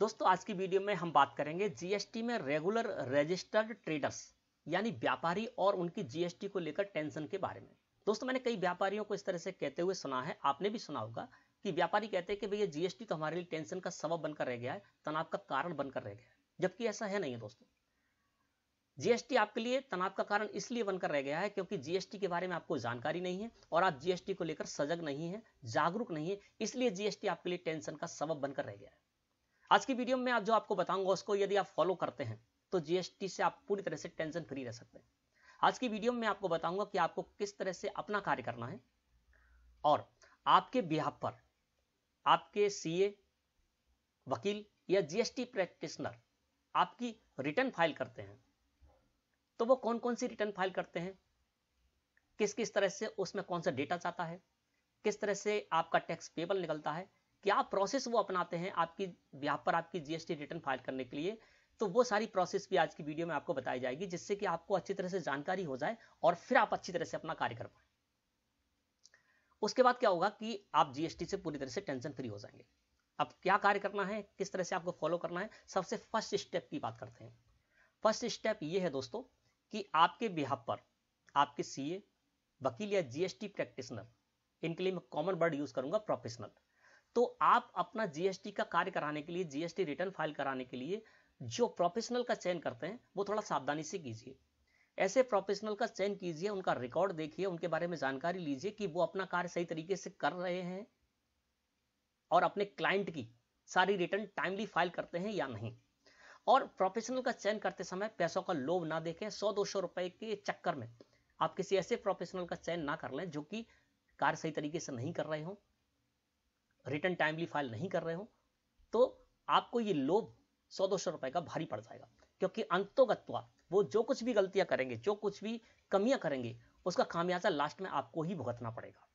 दोस्तों आज की वीडियो में हम बात करेंगे जीएसटी में रेगुलर रजिस्टर्ड ट्रेडर्स यानी व्यापारी और उनकी जीएसटी को लेकर टेंशन के बारे में दोस्तों मैंने कई व्यापारियों को इस तरह से कहते हुए सुना है आपने भी सुना होगा कि व्यापारी कहते हैं कि भैया जीएसटी तो हमारे लिए टेंशन का सबब बनकर रह गया है तनाव का कारण बनकर रह गया है जबकि ऐसा है नहीं है दोस्तों जीएसटी आपके लिए तनाव का कारण इसलिए बनकर रह गया है क्योंकि जीएसटी के बारे में आपको जानकारी नहीं है और आप जीएसटी को लेकर सजग नहीं है जागरूक नहीं है इसलिए जीएसटी आपके लिए टेंशन का सबब बनकर रह गया है आज की वीडियो में आप जो आपको बताऊंगा उसको यदि आप फॉलो करते हैं तो जीएसटी से आप पूरी तरह से टेंशन फ्री रह सकते हैं आज की वीडियो में आपको बताऊंगा कि आपको किस तरह से अपना कार्य करना है और आपके बिहार पर आपके सीए वकील या जीएसटी प्रैक्टिशनर आपकी रिटर्न फाइल करते हैं तो वो कौन कौन सी रिटर्न फाइल करते हैं किस किस तरह से उसमें कौन सा डेटा चाहता है किस तरह से आपका टैक्स पेबल निकलता है क्या प्रोसेस वो अपनाते हैं आपकी यहाँ पर आपकी जीएसटी रिटर्न फाइल करने के लिए तो वो सारी प्रोसेस भी आज की वीडियो में आपको बताई जाएगी जिससे कि आपको अच्छी तरह से जानकारी हो जाए और फिर आप अच्छी तरह से अपना कार्य कर पाए उसके बाद क्या होगा कि आप जीएसटी से पूरी तरह से टेंशन फ्री हो जाएंगे अब क्या कार्य करना है किस तरह से आपको फॉलो करना है सबसे फर्स्ट स्टेप की बात करते हैं फर्स्ट स्टेप ये है दोस्तों कि आपके बिहार पर आपके सीए वकील या जीएसटी प्रैक्टिशनर इनके लिए मैं कॉमन वर्ड यूज करूंगा प्रोफेशनल तो आप अपना जीएसटी का कार्य कराने के लिए जीएसटी रिटर्न फाइल कराने के लिए जो प्रोफेशनल का चयन करते हैं वो थोड़ा सावधानी से कीजिए ऐसे प्रोफेशनल का चयन कीजिए उनका रिकॉर्ड देखिए उनके बारे में जानकारी लीजिए कि वो अपना कार्य सही तरीके से कर रहे हैं और अपने क्लाइंट की सारी रिटर्न टाइमली फाइल करते हैं या नहीं और प्रोफेशनल का चयन करते समय पैसों का लोभ ना देखें सौ दो सौ रुपए के चक्कर में आप किसी ऐसे प्रोफेशनल का चयन ना कर लें जो कि कार्य सही तरीके से नहीं कर रहे हों रिटर्न टाइमली फाइल नहीं कर रहे हो तो आपको ये लोभ सौ दो सौ रुपए का भारी पड़ जाएगा क्योंकि अंतोगत्वा वो जो कुछ भी गलतियां करेंगे जो कुछ भी कमियां करेंगे उसका खामियाजा लास्ट में आपको ही भुगतना पड़ेगा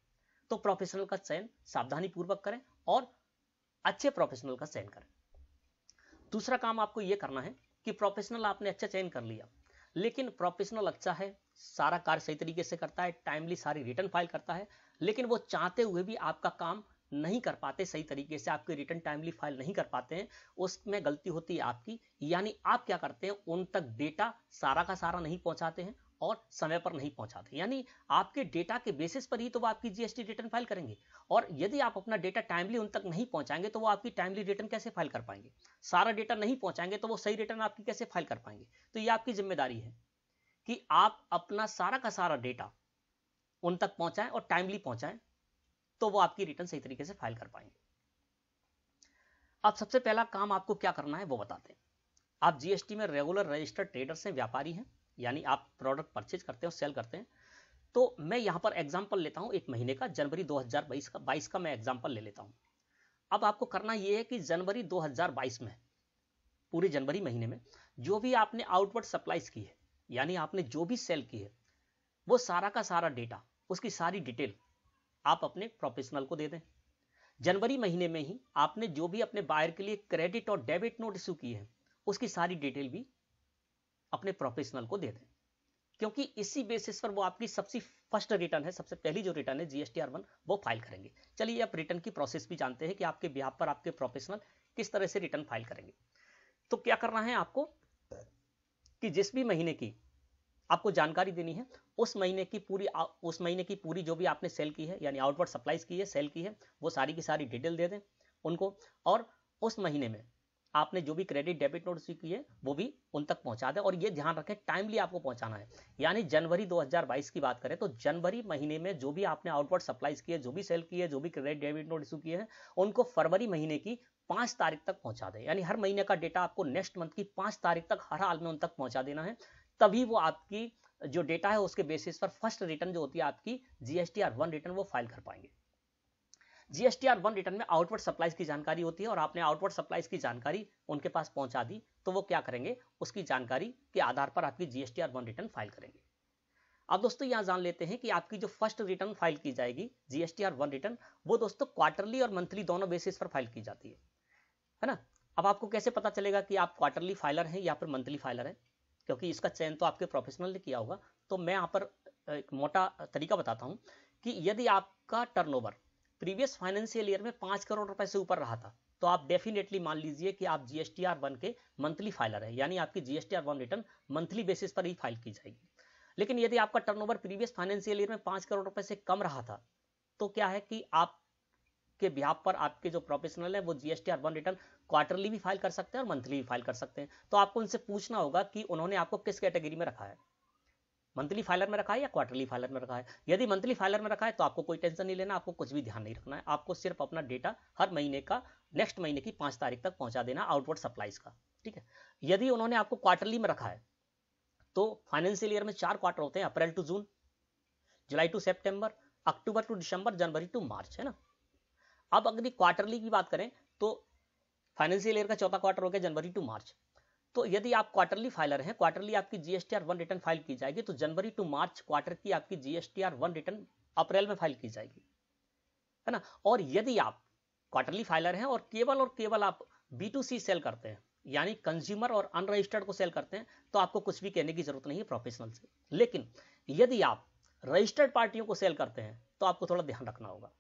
तो प्रोफेशनल का चयन सावधानी पूर्वक करें और अच्छे प्रोफेशनल का चयन करें दूसरा काम आपको यह करना है कि प्रोफेशनल आपने अच्छा चयन कर लिया लेकिन प्रोफेशनल अच्छा है सारा कार्य सही तरीके से करता है टाइमली सारी रिटर्न फाइल करता है लेकिन वो चाहते हुए भी आपका काम नहीं कर पाते सही तरीके से आपके रिटर्न टाइमली फाइल नहीं कर पाते हैं उसमें गलती होती है आपकी यानी आप क्या करते हैं उन तक डेटा सारा का सारा नहीं पहुंचाते हैं और समय पर नहीं पहुंचाते यानी आपके डेटा के बेसिस पर ही तो वो आपकी जीएसटी रिटर्न फाइल करेंगे और यदि आप अपना डेटा टाइमली उन तक नहीं पहुंचाएंगे तो वो आपकी टाइमली रिटर्न कैसे फाइल कर पाएंगे सारा डेटा नहीं पहुंचाएंगे तो वो सही रिटर्न आपकी कैसे फाइल कर पाएंगे तो ये आपकी जिम्मेदारी है कि आप अपना सारा का सारा डेटा उन तक पहुंचाएं और टाइमली पहुंचाएं तो वो आपकी रिटर्न सही तरीके से फाइल कर पाएंगे अब सबसे पहला काम आपको क्या करना है वो बताते हैं आप जीएसटी में रेगुलर रजिस्टर्ड ट्रेडर से व्यापारी हैं यानी आप प्रोडक्ट परचेज करते हो सेल करते हैं तो मैं यहाँ पर एग्जाम्पल लेता हूँ एक महीने का जनवरी 2022 का बाईस का मैं एग्जाम्पल ले लेता हूँ अब आपको करना यह है कि जनवरी 2022 में पूरे जनवरी महीने में जो भी आपने आउटवर्ड सप्लाईज की है यानी आपने जो भी सेल की है वो सारा का सारा डेटा उसकी सारी डिटेल आप अपने प्रोफेशनल को दे दें जनवरी महीने में ही आपने जो भी अपने बायर के लिए क्रेडिट और डेबिट नोट इशू की है उसकी सारी डिटेल भी अपने प्रोफेशनल को दे दें क्योंकि इसी बेसिस पर वो आपकी सबसे फर्स्ट रिटर्न है सबसे पहली जो रिटर्न है जीएसटी आर वन वो फाइल करेंगे चलिए आप रिटर्न की प्रोसेस भी जानते हैं कि आपके बिहार पर आपके प्रोफेशनल किस तरह से रिटर्न फाइल करेंगे तो क्या करना है आपको कि जिस भी महीने की आपको जानकारी देनी है उस महीने की पूरी उस महीने की पूरी जो भी आपने सेल की है यानी आउटवर्ड सप्लाईज की है सेल की है वो सारी की सारी डिटेल दे दें उनको और उस महीने में आपने जो भी क्रेडिट डेबिट नोट इश्यू की है वो भी उन तक पहुंचा दें और ये ध्यान रखें टाइमली आपको पहुंचाना है यानी जनवरी 2022 की बात करें तो जनवरी महीने में जो भी आपने आउटवर्ड सप्लाईज किए जो भी सेल किए जो भी क्रेडिट डेबिट नोट इशू किए हैं उनको फरवरी महीने की पांच तारीख तक पहुंचा दें यानी हर महीने का डेटा आपको नेक्स्ट मंथ की पांच तारीख तक हर हाल में उन तक पहुंचा देना है तभी वो आपकी जो डेटा है उसके बेसिस पर फर्स्ट रिटर्न जो होती है आपकी जीएसटी आर वन रिटर्न वो फाइल कर पाएंगे जीएसटी आर वन रिटर्न में आउटवर्ड सप्लाईज की जानकारी होती है और आपने आउटवर्ड सप्लाईज की जानकारी उनके पास पहुंचा दी तो वो क्या करेंगे उसकी जानकारी के आधार पर आपकी GST R one return file करेंगे अब दोस्तों यहाँ जान लेते हैं कि आपकी जो फर्स्ट रिटर्न फाइल की जाएगी जीएसटी आर वन रिटर्न वो दोस्तों क्वार्टरली और मंथली दोनों बेसिस पर फाइल की जाती है है ना अब आपको कैसे पता चलेगा कि आप क्वार्टरली फाइलर हैं या फिर मंथली फाइलर हैं क्योंकि इसका चयन तो आपके प्रोफेशनल ने किया होगा तो मैं यहाँ पर एक मोटा तरीका बताता हूँ कि यदि आपका टर्नओवर प्रीवियस फाइनेंशियल ईयर में पाँच करोड़ रुपए से ऊपर रहा था तो आप डेफिनेटली मान लीजिए कि आप जीएसटीआर वन के मंथली फाइलर है यानी आपकी GSTR one return monthly basis पर ही फाइल की जाएगी लेकिन यदि आपका टर्नओवर प्रीवियस फाइनेंशियल ईयर में पाँच करोड़ रुपए से कम रहा था तो क्या है कि आप के बिहाफ पर आपके जो प्रोफेशनल है वो जीएसटी अर्बन रिटर्न क्वार्टरली भी फाइल कर सकते हैं और मंथली भी फाइल कर सकते हैं तो आपको उनसे पूछना होगा कि उन्होंने आपको किस कैटेगरी में रखा है मंथली फाइलर में रखा है या क्वार्टरली फाइलर में रखा है यदि मंथली फाइलर में रखा है तो आपको कोई टेंशन नहीं लेना आपको कुछ भी ध्यान नहीं रखना है आपको सिर्फ अपना डेटा हर महीने का नेक्स्ट महीने की पांच तारीख तक पहुंचा देना आउटवर्ड सप्लाईज का ठीक है यदि उन्होंने आपको क्वार्टरली में रखा है तो फाइनेंशियल ईयर में चार क्वार्टर होते हैं April to June July to September October to December January to March है ना अब अगर क्वार्टरली की बात करें तो फाइनेंशियल ईयर का चौथा क्वार्टर हो गया जनवरी टू मार्च तो यदि आप क्वार्टरली फाइलर हैं क्वार्टरली आपकी GST R one return file की जाएगी तो जनवरी टू मार्च क्वार्टर की आपकी GST R one return April में फाइल की जाएगी है ना और यदि आप क्वार्टरली फाइलर हैं और केवल और केवल आप बी टू सी सेल करते हैं यानी कंज्यूमर और अनरजिस्टर्ड को सेल करते हैं तो आपको कुछ भी कहने की जरूरत नहीं है प्रोफेशनल से लेकिन यदि आप रजिस्टर्ड पार्टियों को सेल करते हैं तो आपको थोड़ा ध्यान रखना होगा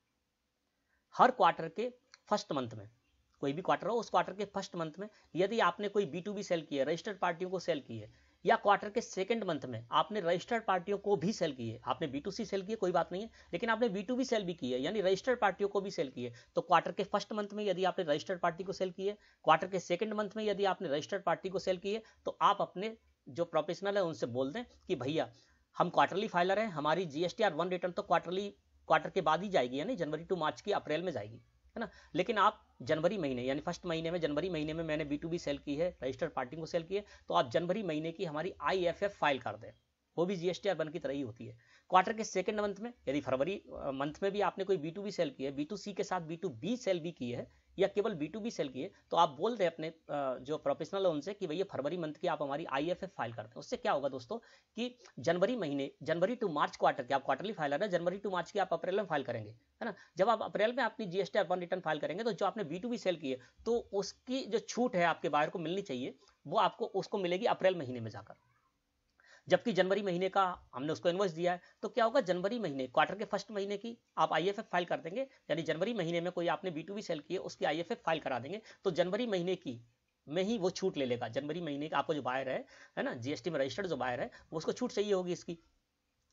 हर क्वार्टर के फर्स्ट मंथ में कोई भी क्वार्टर हो उस क्वार्टर के फर्स्ट मंथ में यदि आपने कोई बी टू बी सेल की है रजिस्टर्ड पार्टियों को सेल की है या क्वार्टर के सेकंड मंथ में आपने रजिस्टर्ड पार्टियों को भी सेल की है आपने बी टू सी सेल की है कोई बात नहीं है लेकिन आपने बी टू बी सेल भी की है यानी रजिस्टर्ड पार्टियों को भी सेल की है तो क्वार्टर के फर्स्ट मंथ में यदि आपने रजिस्टर्ड पार्टी को सेल की है क्वार्टर के सेकंड मंथ में यदि आपने रजिस्टर्ड पार्टी को सेल की है तो आप अपने जो प्रोफेशनल है उनसे बोल दें कि भैया हम क्वार्टरली फाइलर हैं हमारी जीएसटीआर वन रिटर्न तो क्वार्टरली क्वार्टर के बाद ही जाएगी यानी जनवरी टू मार्च की अप्रैल में जाएगी है ना लेकिन आप जनवरी महीने यानी फर्स्ट महीने में जनवरी महीने में मैंने बी टू बी सेल की है रजिस्टर्ड पार्टी को सेल की है तो आप जनवरी महीने की हमारी आई एफ एफ फाइल कर दें वो भी जीएसटी आर वन की तरह ही होती है क्वार्टर के सेकंड मंथ में यदि फरवरी मंथ में भी आपने कोई बी टू बी सेल की है बी टू सी के साथ बी टू बी सेल भी की है या केवल बी टू बी सेल की है तो आप बोल दें अपने जो प्रोफेशनल है उनसे कि भैया फरवरी मंथ की आप हमारी आई एफ एफ फाइल करते हैं उससे क्या होगा दोस्तों कि जनवरी महीने जनवरी टू मार्च क्वार्टर की आप क्वार्टरली फाइल है जनवरी टू मार्च की आप अप्रैल में फाइल करेंगे है ना जब आप अप्रैल में अपनी जीएसटी अपन रिटर्न फाइल करेंगे तो जो आपने बी टू बी सेल की है तो उसकी जो छूट है आपके बायर को मिलनी चाहिए वो आपको उसको मिलेगी अप्रैल महीने में जाकर जबकि जनवरी महीने का हमने उसको इन्वॉइस दिया है तो क्या होगा जनवरी महीने क्वार्टर के फर्स्ट महीने की आप आई फाइल कर देंगे यानी जनवरी महीने में कोई आपने बी सेल की है उसकी आई फाइल करा देंगे तो जनवरी महीने की में ही वो छूट ले लेगा जनवरी महीने का आपको जो बायर है है ना जीएसटी में रजिस्टर्ड जो बायर है वो उसको छूट चाहिए होगी इसकी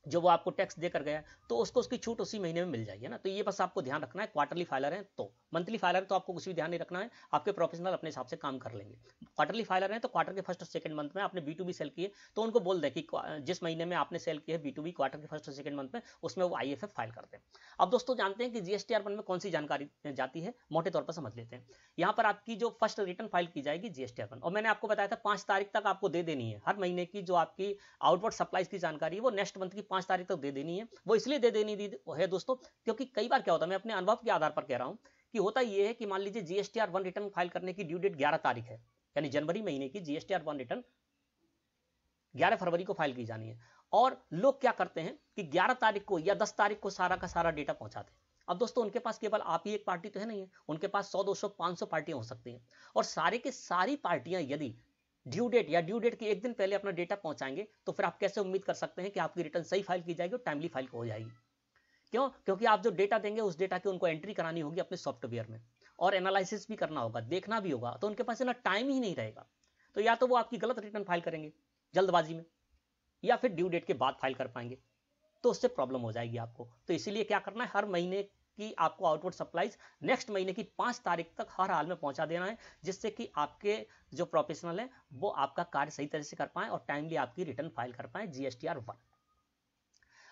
जो वो आपको टैक्स देकर गया तो उसको उसकी छूट उसी महीने में मिल जाएगी ना तो ये बस आपको ध्यान रखना है क्वार्टरली फाइलर है तो मंथली फाइलर तो आपको कुछ भी ध्यान नहीं रखना है आपके प्रोफेशनल अपने हिसाब से काम कर लेंगे क्वार्टरली फाइलर है तो क्वार्टर के फर्स्ट और सेकंड मंथ में आपने बी टू बी सेल किए तो उनको बोल दें कि जिस महीने में आपने सेल किए बी टू बी क्वार्टर के फर्स्ट और सेकंड मंथ में उसमें वो आई फाइल करते हैं अब दोस्तों जानते हैं कि जीएसटी आर में कौन सी जानकारी जाती है मोटे तौर पर समझ लेते हैं यहाँ पर आपकी जो फर्स्ट रिटर्न फाइल की जाएगी जीएसटी आर और मैंने आपको बताया था पांच तारीख तक आपको दे देनी है हर महीने की जो आपकी आउटवर्ड सप्लाईज की जानकारी है वो नेक्स्ट मंथ की पांच तारीख तक दे देनी है वो इसलिए दे देनी है दोस्तों क्योंकि कई बार क्या होता है मैं अपने अनुभव के आधार पर कह रहा हूँ कि होता यह है कि मान लीजिए GST R one return file करने की ड्यू डेट ग्यारह तारीख है यानी जनवरी महीने की आर वन रिटर्न ग्यारह फरवरी को फाइल की जानी है और लोग क्या करते हैं कि ग्यारह तारीख को या दस तारीख को सारा का सारा डेटा पहुंचाते हैं अब दोस्तों उनके पास केवल आप ही एक पार्टी तो है नहीं है उनके पास सौ पांच सौ पार्टियां हो सकती हैं और सारे की सारी पार्टियां यदि ड्यू डेट या ड्यू डेट के एक दिन पहले अपना डेटा पहुंचाएंगे तो फिर आप कैसे उम्मीद कर सकते हैं कि आपकी रिटर्न सही फाइल की जाएगी और टाइमली फाइल हो जाएगी क्यों क्योंकि आप जो डेटा देंगे उस डेटा की उनको एंट्री करानी होगी अपने सॉफ्टवेयर में और एनालिसिस भी करना होगा देखना भी होगा तो उनके पास इतना टाइम ही नहीं रहेगा तो या तो वो आपकी गलत रिटर्न फाइल करेंगे जल्दबाजी में या फिर ड्यू डेट के बाद फाइल कर पाएंगे तो उससे प्रॉब्लम हो जाएगी आपको तो इसीलिए क्या करना है हर महीने की आपको आउटवर्ड सप्लाईज नेक्स्ट महीने की पांच तारीख तक हर हाल में पहुंचा देना है जिससे कि आपके जो प्रोफेशनल हैं वो आपका कार्य सही तरह से कर पाए और टाइमली आपकी रिटर्न फाइल कर पाए जीएसटी आर वन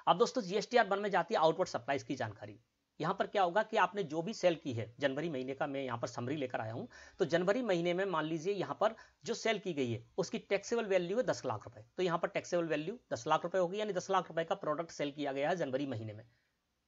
अब दोस्तों जीएसटीआर वन में जाती है आउटवर्ड सप्लाईज की जानकारी यहाँ पर क्या होगा कि आपने जो भी सेल की है जनवरी महीने का मैं यहाँ पर समरी लेकर आया हूँ तो जनवरी महीने में मान लीजिए यहाँ पर जो सेल की गई है उसकी टैक्सेबल वैल्यू है दस लाख रुपए तो यहाँ पर टैक्सेबल वैल्यू दस लाख रुपए होगी यानी दस लाख रुपए का प्रोडक्ट सेल किया गया है जनवरी महीने में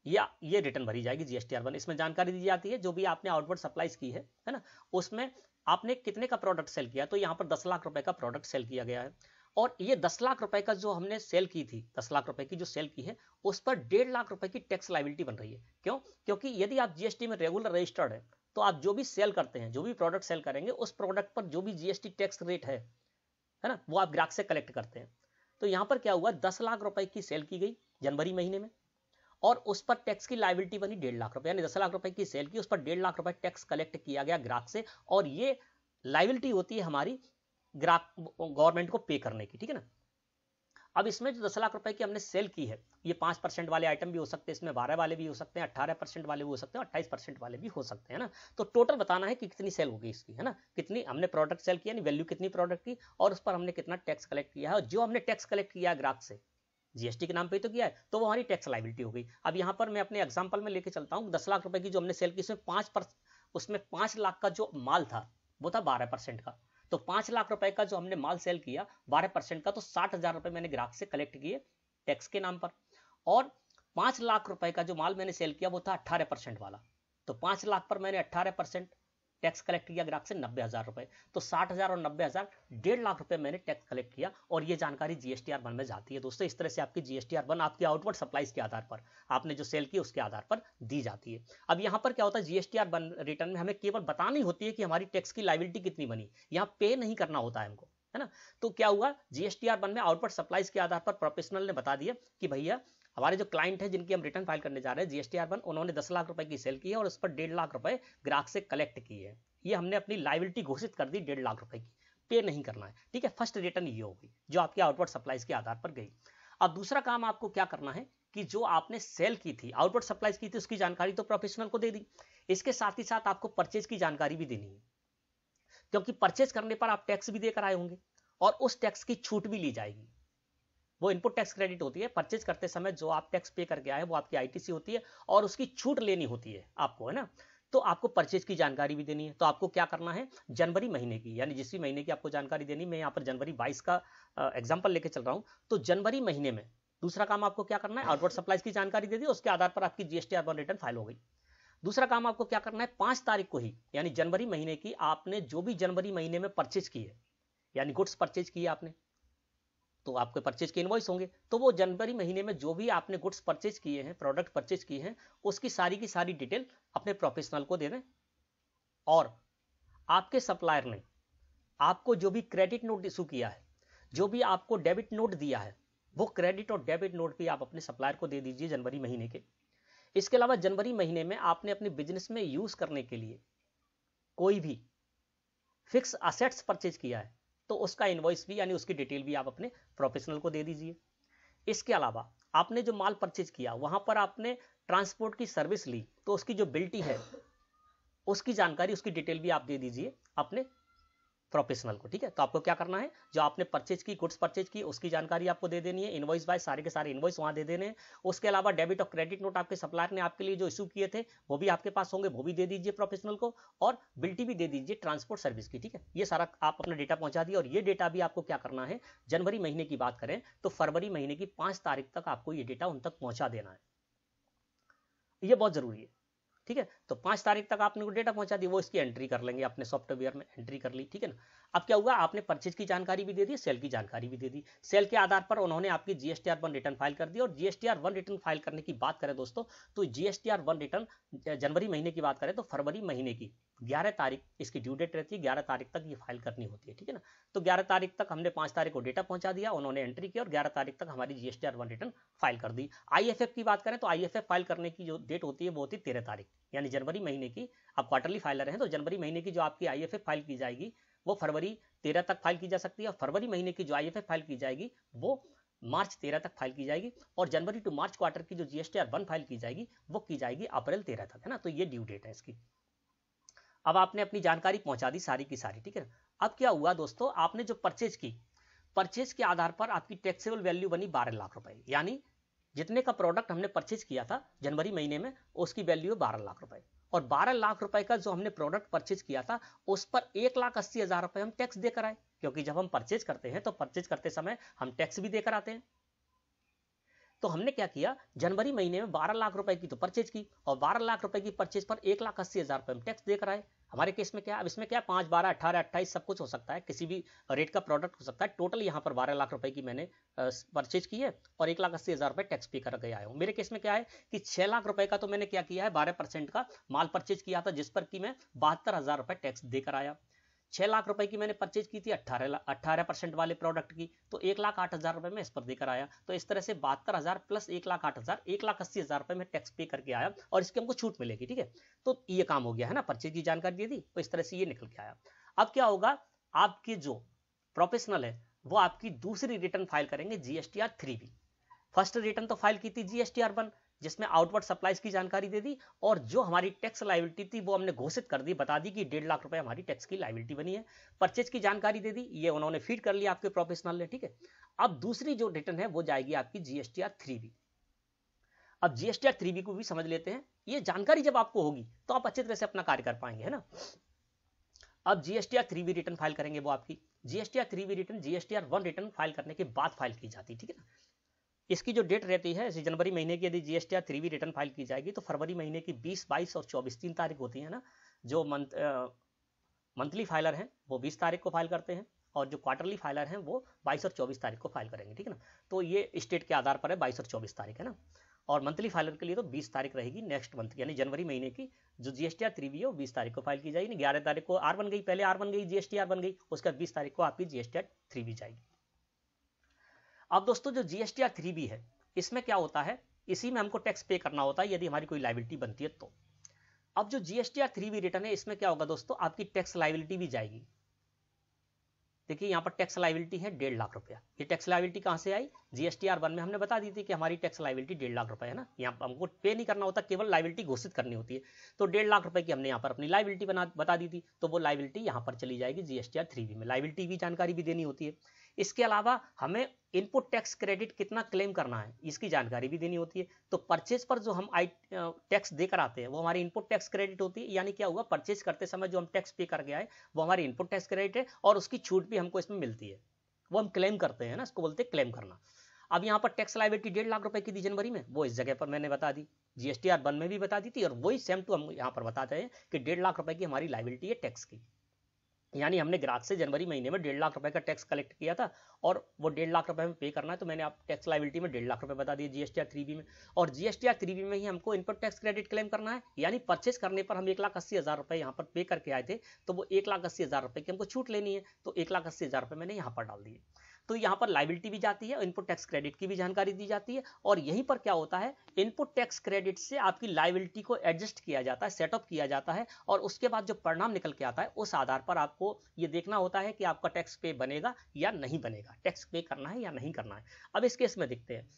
या ये रिटर्न भरी जाएगी जीएसटी आर वन इसमें जानकारी दी जाती है जो भी आपने आउटवर्ड सप्लाईज की है है ना उसमें आपने कितने का प्रोडक्ट सेल किया तो यहाँ पर दस लाख रुपए का प्रोडक्ट सेल किया गया है और ये दस लाख रुपए का जो हमने सेल की थी दस लाख रुपए की जो सेल की है उस पर डेढ़ लाख रुपए की टैक्स लाइबिलिटी बन रही है क्यों क्योंकि यदि आप जीएसटी में रेगुलर रजिस्टर्ड है तो आप जो भी सेल करते हैं जो भी प्रोडक्ट सेल करेंगे उस प्रोडक्ट पर जो भी जीएसटी टैक्स रेट है है ना वो आप ग्राहक से कलेक्ट करते हैं तो यहाँ पर क्या हुआ दस लाख रुपए की सेल की गई जनवरी महीने में और उस पर टैक्स की लाइबिलिटी बनी डेढ़ लाख रुपए यानी दस लाख रुपए की सेल की उस पर डेढ़ लाख रुपए टैक्स कलेक्ट किया गया ग्राहक से और ये लाइबिलिटी होती है हमारी ग्राहक गवर्नमेंट को पे करने की ठीक है ना अब इसमें जो दस लाख रुपए की हमने सेल की है ये पांच परसेंट वाले आइटम भी हो सकते हैं इसमें बारह वाले भी हो सकते हैं अट्ठारह परसेंट वाले भी हो सकते हैं अट्ठाईस परसेंट वाले भी हो सकते हैं ना तो टोटल बताना है कि कितनी सेल होगी इसकी है ना कितनी हमने प्रोडक्ट सेल किया वैल्यू कितनी प्रोडक्ट की और उस पर हमने कितना टैक्स कलेक्ट किया है और जो हमने टैक्स कलेक्ट किया ग्राहक से जीएसटी के नाम पे तो किया है तो वो हमारी टैक्स लाइबिलिटी हो गई अब यहाँ पर मैं अपने एग्जाम्पल में लेके चलता हूँ दस लाख रुपए की जो हमने सेल की उसमें पांच उसमें पांच लाख का जो माल था वो था बारह परसेंट का तो पांच लाख रुपए का जो हमने माल सेल किया बारह परसेंट का तो साठ हजार रुपए मैंने ग्राहक से कलेक्ट किए टैक्स के नाम पर और पांच लाख रुपए का जो माल मैंने सेल किया वो था अट्ठारह परसेंट वाला तो पांच लाख पर मैंने अट्ठारह परसेंट टैक्स कलेक्ट किया ग्राहक से नब्बे हज़ार रुपए तो साठ हज़ार और नब्बे हज़ार डेढ़ लाख रुपए मैंने टैक्स कलेक्ट किया और ये जानकारी जीएसटी आर वन में जाती है दोस्तों इस तरह से आपकी जीएसटी आर वन आपकी आउटवर्ड सप्लाईज के आधार पर आपने जो सेल की उसके आधार पर दी जाती है अब यहाँ पर क्या होता है जीएसटी आर वन रिटर्न में हमें केवल बतानी होती है कि हमारी टैक्स की लाइबिलिटी कितनी बनी यहाँ पे नहीं करना होता है हमको है ना तो क्या हुआ जीएसटी आर वन में आउटपुट सप्लाईज के आधार पर प्रोफेशनल ने बता दिया कि भैया हमारे जो क्लाइंट है जिनकी हम रिटर्न फाइल करने जा रहे हैं जीएसटी आर वन उन्होंने दस लाख रुपए की सेल की है और उस पर डेढ़ लाख रुपए ग्राहक से कलेक्ट की है ये हमने अपनी लाइबिलिटी घोषित कर दी डेढ़ लाख रुपए की पे नहीं करना है ठीक है फर्स्ट रिटर्न ये होगी जो आपकी आउटवर्ड सप्लाईज के आधार पर गई अब दूसरा काम आपको क्या करना है कि जो आपने सेल की थी आउटवर्ड सप्लाईज की थी उसकी जानकारी तो प्रोफेशनल को दे दी इसके साथ ही साथ आपको परचेज की जानकारी भी देनी है क्योंकि परचेज करने पर आप टैक्स भी देकर आए होंगे और उस टैक्स की छूट भी ली जाएगी वो इनपुट टैक्स क्रेडिट होती है परचेज करते समय जो आप टैक्स पे करके आए वो आपकी आईटीसी होती है और उसकी छूट लेनी होती है आपको है ना तो आपको परचेज की जानकारी भी देनी है तो आपको क्या करना है जनवरी महीने की यानी जिस भी महीने की आपको जानकारी देनी मैं यहाँ पर जनवरी बाईस का एग्जाम्पल लेके चल रहा हूँ तो जनवरी महीने में दूसरा काम आपको क्या करना है आउटवर्ड सप्लाईज की जानकारी दे दी उसके आधार पर आपकी जीएसटी आर रिटर्न फाइल हो गई दूसरा काम आपको क्या करना है पांच तारीख को ही यानी जनवरी महीने की आपने जो भी जनवरी महीने में परचेज की है यानी गुड्स परचेज किए आपने तो आपके परचेज के इन्वॉइस होंगे तो वो जनवरी महीने में जो भी आपने गुड्स परचेज किए हैं प्रोडक्ट परचेज किए हैं उसकी सारी की सारी डिटेल अपने प्रोफेशनल को दे दें और आपके सप्लायर ने आपको जो भी क्रेडिट नोट इशू किया है जो भी आपको डेबिट नोट दिया है वो क्रेडिट और डेबिट नोट भी आप अपने सप्लायर को दे दीजिए जनवरी महीने के इसके अलावा जनवरी महीने में आपने अपने बिजनेस में यूज करने के लिए कोई भी फिक्स असेट्स परचेज किया है तो उसका इन्वॉइस भी यानी उसकी डिटेल भी आप अपने प्रोफेशनल को दे दीजिए इसके अलावा आपने जो माल परचेज किया वहां पर आपने ट्रांसपोर्ट की सर्विस ली तो उसकी जो बिल्टी है उसकी जानकारी उसकी डिटेल भी आप दे दीजिए अपने प्रोफेशनल को ठीक है तो आपको क्या करना है जो आपने परचेज की गुड्स परचेज की उसकी जानकारी आपको दे देनी है इन्वॉइस बाय सारे के सारे इन्वॉइस वहाँ दे देने उसके अलावा डेबिट और क्रेडिट नोट आपके सप्लायर ने आपके लिए जो इशू किए थे वो भी आपके पास होंगे वो भी दे दीजिए प्रोफेशनल को और बिल्टी भी दे दीजिए ट्रांसपोर्ट सर्विस की ठीक है ये सारा आप अपना डेटा पहुंचा दिए और ये डेटा भी आपको क्या करना है जनवरी महीने की बात करें तो फरवरी महीने की पाँच तारीख तक आपको ये डेटा उन तक पहुँचा देना है ये बहुत जरूरी है ठीक है तो पांच तारीख तक आपने को डेटा पहुंचा दी वो इसकी एंट्री कर लेंगे अपने सॉफ्टवेयर में एंट्री कर ली ठीक है ना अब क्या हुआ आपने परचेज की जानकारी भी दे दी सेल की जानकारी भी दे दी सेल के आधार पर उन्होंने आपकी जीएसटीआर वन रिटर्न फाइल कर दी और जीएसटीआर वन रिटर्न फाइल करने की बात करें दोस्तों तो जीएसटीआर वन रिटर्न जनवरी महीने की बात करें तो फरवरी महीने की ग्यारह तारीख इसकी ड्यू डेट रहती है ग्यारह तारीख तक ये फाइल करनी होती है ठीक है ना तो ग्यारह तारीख तक हमने पांच तारीख को डेटा पहुंचा दिया उन्होंने एंट्री किया और ग्यारह तारीख तक हमारी GST R one return file कर दी आईएफएफ की बात करें तो आईएफएफ फाइल करने की जो डेट होती है वो होती है तेरह तारीख यानी जनवरी महीने की आप क्वार्टरली फाइलर हैं तो जनवरी महीने की जो आपकी आई फाइल की जाएगी वो फरवरी तेरह तक फाइल की जा सकती है और फरवरी महीने की जो आई फाइल की जाएगी वो मार्च तेरह तक फाइल की जाएगी और जनवरी टू मार्च क्वार्टर की जो जीएसटी आर वन फाइल की जाएगी वो की जाएगी अप्रैल तेरह तक है ना तो ये ड्यू डेट है इसकी अब आपने अपनी जानकारी पहुंचा दी सारी की सारी ठीक है अब क्या हुआ दोस्तों आपने जो परचेज की परचेज के आधार पर आपकी टैक्सेबल वैल्यू बनी बारह लाख रुपए यानी जितने का प्रोडक्ट हमने परचेज किया था जनवरी महीने में उसकी वैल्यू है बारह लाख रुपए और बारह लाख रुपए का जो हमने प्रोडक्ट परचेज किया था उस पर एक लाख अस्सी हजार रुपए हम टैक्स देकर आए क्योंकि जब हम परचेज करते हैं तो परचेज करते समय हम टैक्स भी देकर आते हैं तो हमने क्या किया जनवरी महीने में बारह लाख रुपए की तो परचेज की और बारह लाख रुपए की परचेज पर एक लाख अस्सी हजार रुपए हम टैक्स देकर आए हमारे केस में क्या अब इसमें क्या पांच बारह अठारह अट्ठाईस सब कुछ हो सकता है किसी भी रेट का प्रोडक्ट हो सकता है टोटल यहाँ पर बारह लाख रुपए की मैंने परचेज की है और एक लाख अस्सी हज़ार रुपए टैक्स पे कर गया है मेरे केस में क्या है कि छह लाख रुपए का तो मैंने क्या किया है बारह परसेंट का माल परचेज किया था जिस पर कि मैं बहत्तर हज़ार रुपए टैक्स देकर आया छह लाख रुपए की मैंने परचेज की थी अट्ठारह अट्ठारह परसेंट वाले प्रोडक्ट की तो एक लाख आठ हजार रुपए में इस पर देकर आया तो इस तरह से बहत्तर हजार प्लस एक लाख आठ हजार एक लाख अस्सी हजार रुपए में टैक्स पे करके आया और इसकी हमको छूट मिलेगी ठीक है तो ये काम हो गया है ना परचेज की जानकारी दे दी तो इस तरह से ये निकल के आया अब क्या होगा आपके जो प्रोफेशनल है वो आपकी दूसरी रिटर्न फाइल करेंगे जीएसटी थ्री भी फर्स्ट रिटर्न तो फाइल की थी जीएसटी आर जिसमें आउटवर्ड सप्लाईज की जानकारी दे दी और जो हमारी टैक्स लाइबिलिटी थी वो हमने घोषित कर दी बता दी कि डेढ़ लाख रुपए हमारी टैक्स की लाइबिलिटी बनी है परचेज की जानकारी दे दी ये उन्होंने फीड कर लिया आपके प्रोफेशनल ने ठीक है अब दूसरी जो रिटर्न है वो जाएगी आपकी जीएसटीआर थ्री बी अब आर थ्री बी को भी समझ लेते हैं ये जानकारी जब आपको होगी तो आप अच्छे तरह से अपना कार्य कर पाएंगे है ना अब GSTR three B return file करेंगे वो आपकी GST R three B return R one return file करने के बाद फाइल की जाती है ठीक है ना इसकी जो डेट रहती है जैसे जनवरी महीने की यदि GST R three return file की जाएगी तो फरवरी महीने की बीस बाईस और चौबीस तीन तारीख होती है ना जो मंथ मंथली फाइलर हैं वो बीस तारीख को फाइल करते हैं और जो क्वार्टरली फाइलर हैं वो 22 और चौबीस तारीख को फाइल करेंगे ठीक है ना तो ये स्टेट के आधार पर है बाईस और चौबीस तारीख है ना और मंथली फाइलर के लिए तो 20 तारीख रहेगी नेक्स्ट मंथ यानी जनवरी महीने की जो जीएसटी आर थ्री है वो बीस तारीख को फाइल की जाएगी ग्यारह तारीख को आर बन गई पहले आर बन गई जीएसटी आर बन गई उसके बाद बीस तारीख को आपकी जीएसटी आर थ्री जाएगी अब दोस्तों जो जीएसटी आर थ्री बी है इसमें क्या होता है इसी में हमको टैक्स पे करना होता है यदि हमारी कोई लाइबिलिटी बनती है तो अब जो GST R three B return है इसमें क्या होगा दोस्तों आपकी टैक्स लाइबिलिटी भी जाएगी देखिए यहाँ पर टैक्स लाइबिलिटी है डेढ़ लाख रुपया ये टैक्स लाइबिलिटी कहाँ से आई जीएसटी आर वन में हमने बता दी थी कि हमारी टैक्स लाइबिलिटी डेढ़ लाख रुपए है ना यहाँ पर हमको पे नहीं करना होता केवल लाइबिलिटी घोषित करनी होती है तो डेढ़ लाख रुपए की हमने यहाँ पर अपनी लाइबिलिटी बना बता दी थी तो वो लाइबिलिटी यहाँ पर चली जाएगी जीएसटी आर थ्री में लाइबिलिटी की जानकारी भी देनी होती है इसके अलावा हमें इनपुट टैक्स क्रेडिट कितना क्लेम करना है इसकी जानकारी भी देनी होती है तो परचेज पर जो हम आई टैक्स देकर आते हैं वो हमारी इनपुट टैक्स क्रेडिट होती है यानी क्या हुआ परचेज करते समय जो हम टैक्स पे करके आए वो हमारी इनपुट टैक्स क्रेडिट है और उसकी छूट भी हमको इसमें मिलती है वो हम क्लेम करते हैं ना इसको बोलते हैं क्लेम करना अब यहाँ पर टैक्स लाइबिलिटी डेढ़ लाख रुपए की थी जनवरी में वो इस जगह पर मैंने बता दी जीएसटी आर वन में भी बता दी थी और वही सेम टू हम यहाँ पर बताते हैं कि डेढ़ लाख रुपए की हमारी लाइबिलिटी है टैक्स की यानी हमने ग्राहक से जनवरी महीने में डेढ़ लाख रुपए का टैक्स कलेक्ट किया था और वो डेढ़ लाख रुपए में पे करना है तो मैंने आप टैक्स लाइबिलिटी में डेढ़ लाख रुपए बता दिए जीएसटी आर थ्री बी में और जीएसटी आर थ्री बी में ही हमको इनपुट टैक्स क्रेडिट क्लेम करना है यानी परचेस करने पर हम एक लाख अस्सी हज़ार रुपए यहाँ पर पे करके आए थे तो वो एक लाख अस्सी हज़ार रुपए की हमको छूट लेनी है तो एक लाख अस्सी हज़ार रुपये मैंने यहाँ पर डाल दिए तो यहाँ पर लाइबिलिटी भी जाती है इनपुट टैक्स क्रेडिट की भी जानकारी दी जाती है और यहीं पर क्या होता है इनपुट टैक्स क्रेडिट से आपकी लाइबिलिटी को एडजस्ट किया जाता है सेटअप किया जाता है और उसके बाद जो परिणाम निकल के आता है उस आधार पर आपको ये देखना होता है कि आपका टैक्स पे बनेगा या नहीं बनेगा टैक्स पे करना है या नहीं करना है अब इस केस में देखते हैं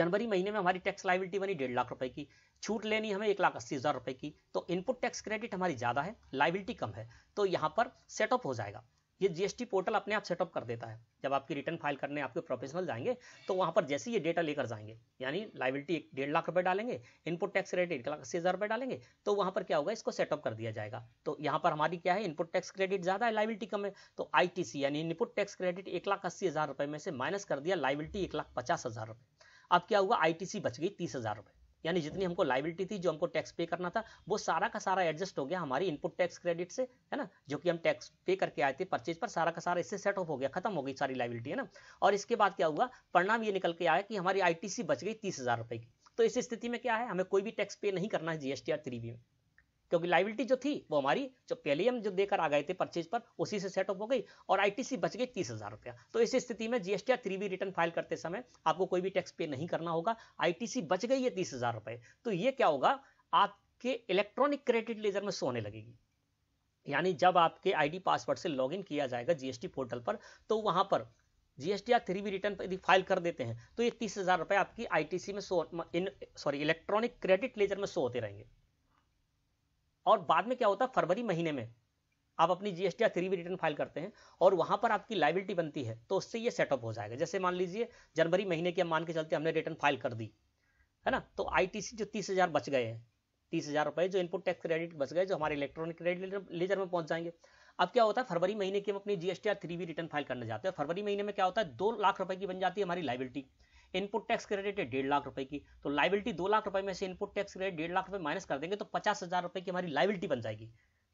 जनवरी महीने में हमारी टैक्स लाइबिलिटी बनी डेढ़ लाख रुपए की छूट लेनी हमें एक लाख अस्सी हज़ार रुपए की तो इनपुट टैक्स क्रेडिट हमारी ज़्यादा है लाइबिलिटी कम है तो यहाँ पर सेटअप हो जाएगा ये जीएसटी पोर्टल अपने आप सेटअप कर देता है जब आपकी रिटर्न फाइल करने आपके प्रोफेशनल जाएंगे तो वहां पर जैसे ये डेटा लेकर जाएंगे यानी लाइबिलिटी एक डेढ़ लाख रुपए डालेंगे इनपुट टैक्स रेट एक लाख अस्सी हज़ार रुपये डालेंगे तो वहां पर क्या होगा इसको सेटअप कर दिया जाएगा तो यहाँ पर हमारी क्या है इनपुट टैक्स क्रेडिट ज़्यादा है लाइबिलिटी कम है तो आई यानी इनपुट टैक्स क्रेडिट एक लाख अस्सी हज़ार रुपये में से माइनस कर दिया लाइबिलिटी एक लाख पचास हज़ार रुपये अब क्या हुआ आई बच गई तीस हज़ार रुपये यानी जितनी हमको लाइबिलिटी थी जो हमको टैक्स पे करना था वो सारा का सारा एडजस्ट हो गया हमारी इनपुट टैक्स क्रेडिट से है ना जो कि हम टैक्स पे करके आए थे परचेज पर सारा का सारा इससे सेट ऑफ हो गया खत्म हो गई सारी लाइबिलिटी है ना और इसके बाद क्या हुआ परिणाम ये निकल के आया कि हमारी आई बच गई तीस हजार रुपए की तो इस स्थिति में क्या है हमें कोई भी टैक्स पे नहीं करना है जीएसटी आर थ्री में क्योंकि लाइबिलिटी जो थी वो हमारी जो पहले जो देकर आ गए थे परचेज पर उसी से सेटअप हो गई और आईटीसी बच गई तीस हज़ार रुपया तो इस स्थिति में जीएसटी या थ्री रिटर्न फाइल करते समय आपको कोई भी टैक्स पे नहीं करना होगा आईटीसी बच गई है तीस हज़ार रुपये तो ये क्या होगा आपके इलेक्ट्रॉनिक क्रेडिट लेजर में सोने लगेगी यानी जब आपके आईडी पासवर्ड से लॉगिन किया जाएगा जीएसटी पोर्टल पर तो वहां पर जीएसटी या थ्री बी रिटर्न यदि फाइल कर देते हैं तो ये तीस हज़ार रुपये आपकी आईटीसी में show in sorry electronic credit ledger में सो होते रहेंगे और बाद में क्या होता है फरवरी महीने में आप अपनी GST three three return file करते हैं और वहां पर आपकी लाइबिलिटी बनती है तो उससे ये सेटअप हो जाएगा जैसे मान लीजिए जनवरी महीने के मान के चलते हमने रिटर्न फाइल कर दी है ना तो आईटीसी जो तीस हज़ार बच गए हैं तीस हज़ार रुपए जो इनपुट टैक्स क्रेडिट बच गए जो हमारे इलेक्ट्रॉनिक क्रेडिट लेजर में पहुंच जाएंगे अब क्या होता है फरवरी महीने की हम अपनी GST three three return file करने जाते हैं फरवरी महीने में क्या होता है दो लाख रुपए की बन जाती है हमारी लाइबिलिटी इनपुट टैक्स क्रेडिट है डेढ़ लाख रुपए की तो लाइबिलिटी दो लाख रुपए में से इनपुट टैक्स क्रेडिट डेढ़ लाख रुपए माइनस कर देंगे तो पचास हजार रुपए की हमारी लाइबिलिटी बन जाएगी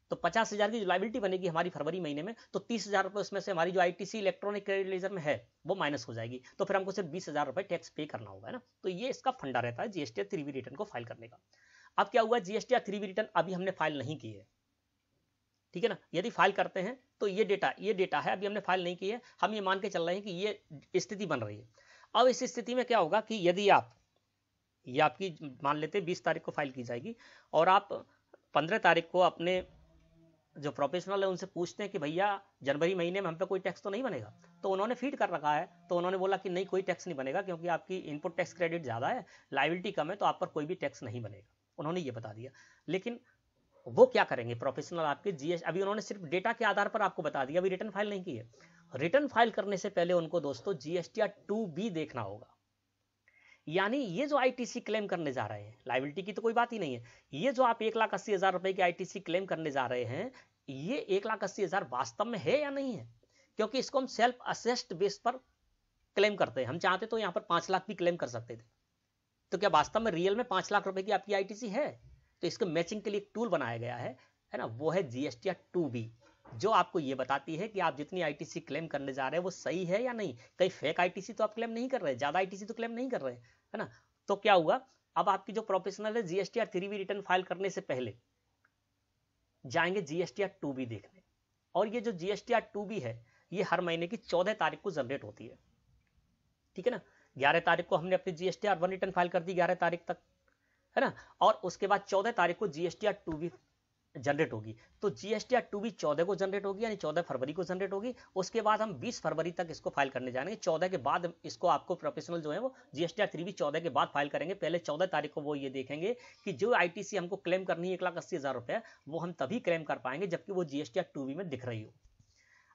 तो पचास हजार की जो लाइबिलिटी बनेगी हमारी फरवरी महीने में तो तीस हजार रुपए उसमें से हमारी जो आईटीसी इलेक्ट्रॉनिक क्रेडिट लेजर में है वो माइनस हो जाएगी तो फिर हमको सिर्फ बीस हजार रुपए टैक्स पे करना होगा ना तो ये इसका फंडा रहता है जीएसटी थ्री बी रिटर्न को फाइल करने का अब क्या हुआ जीएसटी थ्री बी रिटर्न अभी हमने फाइल नहीं की है ठीक है ना यदि फाइल करते हैं तो ये डेटा ये डेटा है अभी हमने फाइल नहीं की है हम ये मान के चल रहे हैं कि ये स्थिति बन रही है अब इस स्थिति में क्या होगा कि यदि आप ये आपकी मान लेते हैं बीस तारीख को फाइल की जाएगी और आप पंद्रह तारीख को अपने जो प्रोफेशनल है उनसे पूछते हैं कि भैया जनवरी महीने में हम पे कोई टैक्स तो नहीं बनेगा तो उन्होंने फीड कर रखा है तो उन्होंने बोला कि नहीं कोई टैक्स नहीं बनेगा क्योंकि आपकी इनपुट टैक्स क्रेडिट ज़्यादा है लाइबिलिटी कम है तो आप पर कोई भी टैक्स नहीं बनेगा उन्होंने ये बता दिया लेकिन वो क्या करेंगे प्रोफेशनल आपके जीएस अभी उन्होंने सिर्फ डेटा के आधार पर आपको बता दिया अभी रिटर्न फाइल नहीं की है रिटर्न फाइल करने से पहले उनको दोस्तों जीएसटीआर टू बी देखना होगा यानी ये जो आईटीसी क्लेम करने जा रहे हैं लाइबिलिटी की तो कोई बात ही नहीं है ये जो आप एक लाख अस्सी हजार रुपए की आईटीसी क्लेम करने जा रहे हैं ये एक लाख अस्सी हजार वास्तव में है या नहीं है क्योंकि इसको हम सेल्फ असेस्ड बेस पर क्लेम करते हैं हम चाहते तो यहाँ पर पांच लाख भी क्लेम कर सकते थे तो क्या वास्तव में रियल में पांच लाख रुपए की आपकी आईटीसी है तो इसके मैचिंग के लिए एक टूल बनाया गया है है ना वो है जीएसटी टू बी जो आपको ये बताती है कि आप जितनी आईटीसी क्लेम करने जा रहे हैं वो सही है या नहीं कहीं फेक आईटीसी तो आप क्लेम नहीं कर रहे ज़्यादा आईटीसी तो क्लेम नहीं कर रहे है ना तो क्या हुआ अब आपकी जो प्रोफेशनल है GST R three return file करने से पहले जाएंगे जीएसटी आर टू बी देखने और ये जो जीएसटी आर टू बी है ये हर महीने की चौदह तारीख को जनरेट होती है ठीक है ना ग्यारह तारीख को हमने अपनी GST R one return file कर दी ग्यारह तारीख तक है ना और उसके बाद चौदह तारीख को GST R two B generate होगी तो जीएसटी टू बी चौदह को जनरेट होगी यानी चौदह फरवरी को जनरेट होगी उसके बाद हम बीस फरवरी तक इसको फाइल करने जाएंगे चौदह के बाद इसको आपको प्रोफेशनल जो है वो जीएसटी थ्री बी चौदह के बाद फाइल करेंगे पहले चौदह तारीख को वो ये देखेंगे कि जो आईटीसी हमको क्लेम करनी है एक लाख अस्सी हज़ार रुपये वो हम तभी क्लेम कर पाएंगे जबकि वो जीएसटी टू बी में दिख रही हो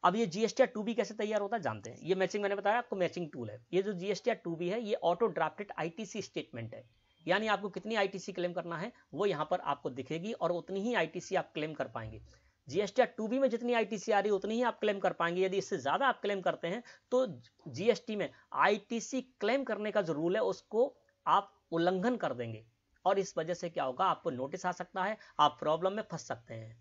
अब ये जीएसटी टू बी कैसे तैयार होता है जानते हैं ये मैचिंग मैंने बताया आपको मैचिंग टूल है ये जो जीएसटी टू बी है ये ऑटो ड्राफ्टेड आईटीसी स्टेटमेंट है यानी आपको कितनी आईटीसी क्लेम करना है वो यहाँ पर आपको दिखेगी और उतनी ही आईटीसी आप क्लेम कर पाएंगे जीएसटी टू बी में जितनी आईटीसी आ रही है उतनी ही आप क्लेम कर पाएंगे यदि इससे ज़्यादा आप क्लेम करते हैं तो जीएसटी में आईटीसी क्लेम करने का जो रूल है उसको आप उल्लंघन कर देंगे और इस वजह से क्या होगा आपको नोटिस आ सकता है आप प्रॉब्लम में फंस सकते हैं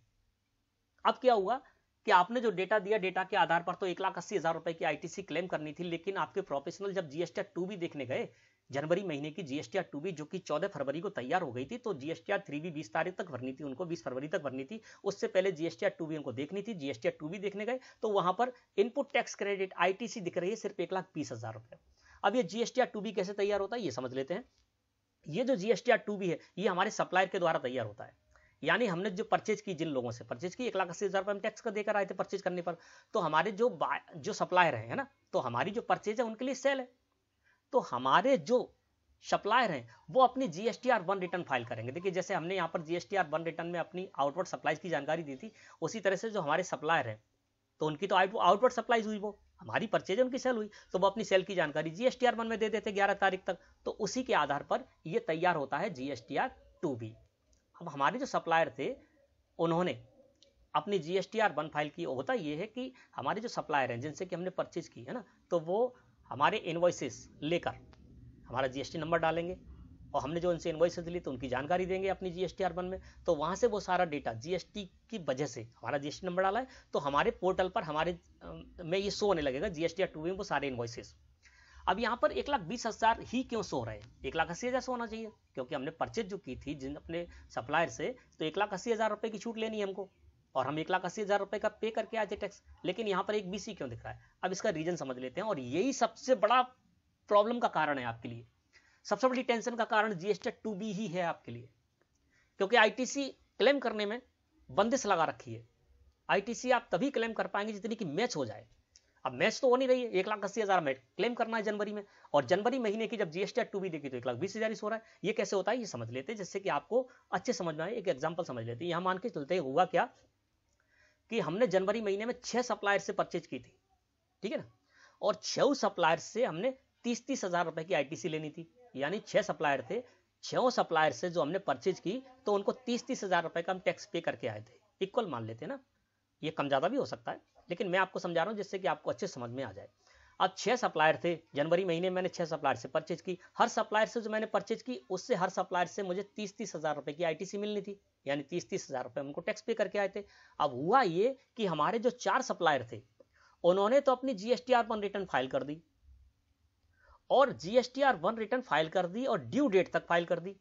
अब क्या हुआ कि आपने जो डेटा दिया डेटा के आधार पर तो एक लाख अस्सी हजार रुपए की आईटीसी क्लेम करनी थी लेकिन आपके प्रोफेशनल जब जीएसटी टू भी देखने गए जनवरी महीने की जीएसटीआर टू बी जो कि 14 फरवरी को तैयार हो गई थी तो जीएसटीआर थ्री बी बीस तारीख तक भरनी थी उनको 20 फरवरी तक भरनी थी उससे पहले जीएसटीआर टू बी उनको देखनी थी जीएसटीआर टू बी देखने गए तो वहां पर इनपुट टैक्स क्रेडिट आईटीसी दिख रही है सिर्फ एक लाख बीस हजार रुपए अब ये जीएसटीआर टू बी कैसे तैयार होता है ये समझ लेते हैं ये जो जीएसटीआर टू बी है ये हमारे सप्लायर के द्वारा तैयार होता है यानी हमने जो परचेज की जिन लोगों से परचेज की एक लाख अस्सी हज़ार रुपए हम टैक्स का देकर आए थे परचेज करने पर तो हमारे जो जो सप्लायर है ना तो हमारी जो परचेज है उनके लिए सेल है तो हमारे जो सप्लायर हैं वो अपनी जीएसटीआर वन रिटर्न फाइल करेंगे देखिए जैसे हमने यहाँ पर जीएसटीआर वन रिटर्न में अपनी आउटवर्ड सप्लाईज की जानकारी दी थी उसी तरह से जो हमारे सप्लायर हैं तो उनकी तो आउटवर्ड सप्लाईज हुई वो हमारी परचेज उनकी सेल हुई तो वो अपनी सेल की जानकारी जीएसटीआर वन में दे देते ग्यारह तारीख तक तो उसी के आधार पर ये तैयार होता है जीएसटीआर टू बी अब हमारे जो सप्लायर थे उन्होंने अपनी जीएसटीआर वन फाइल की होता ये है कि हमारे जो सप्लायर हैं जिनसे कि हमने परचेज की है ना तो वो हमारे इन्वॉइसेस लेकर हमारा जीएसटी नंबर डालेंगे और हमने जो उनसे इन्वॉइसेस ली तो उनकी जानकारी देंगे अपनी जीएसटी आरबन में तो वहाँ से वो सारा डेटा जीएसटी की वजह से हमारा जीएसटी नंबर डाला है तो हमारे पोर्टल पर हमारे में ये शो होने लगेगा जीएसटी आर टू में वो सारे इन्वॉइसेस अब यहाँ पर एक लाख बीस हज़ार ही क्यों सो रहे हैं एक लाख अस्सी हज़ार सो होना चाहिए क्योंकि हमने परचेज जो की थी जिन अपने सप्लायर से तो एक लाख अस्सी हज़ार रुपये की छूट लेनी है हमको और हम एक लाख अस्सी हज़ार रुपए का पे करके आज टैक्स लेकिन यहाँ पर एक बीसी क्यों दिख रहा है अब इसका रीजन समझ लेते हैं और यही सबसे बड़ा प्रॉब्लम का कारण है आपके लिए सबसे बड़ी टेंशन का कारण जीएसटी टू बी ही है आपके लिए क्योंकि आईटीसी क्लेम करने में बंदिश लगा रखी है आईटीसी आप तभी क्लेम कर पाएंगे जितनी की मैच हो जाए अब मैच तो हो नहीं रही है एक लाख अस्सी हज़ार में क्लेम करना है जनवरी में और जनवरी महीने की जब जीएसटी टू बी देखी तो एक लाख बीस हज़ार ही हो रहा है ये कैसे होता है ये समझ लेते हैं जिससे कि आपको अच्छे समझ में आए एक एग्जाम्पल समझ लेते हैं यहाँ मान के चलते हुआ क्या कि हमने जनवरी महीने में छह सप्लायर से परचेज की थी ठीक है ना और छह सप्लायर से हमने तीस तीस हज़ार रुपए की आईटीसी लेनी थी यानी छह सप्लायर थे छह सप्लायर से जो हमने परचेज की तो उनको तीस तीस हज़ार रुपए का हम टैक्स पे करके आए थे इक्वल मान लेते हैं ना ये कम ज़्यादा भी हो सकता है लेकिन मैं आपको समझा रहा हूँ जिससे कि आपको अच्छे समझ में आ जाए अब छह सप्लायर थे जनवरी महीने मैंने छह सप्लायर से परचेज की हर सप्लायर से जो मैंने परचेज की उससे हर सप्लायर से मुझे तीस तीस हज़ार रुपए की आईटीसी मिलनी थी यानी तीस तीस हज़ार रुपए हमको टैक्स पे करके आए थे अब हुआ ये कि हमारे जो चार सप्लायर थे उन्होंने तो अपनी GST R one return file कर दी और GST R one return file कर दी और ड्यू डेट तक फाइल कर दी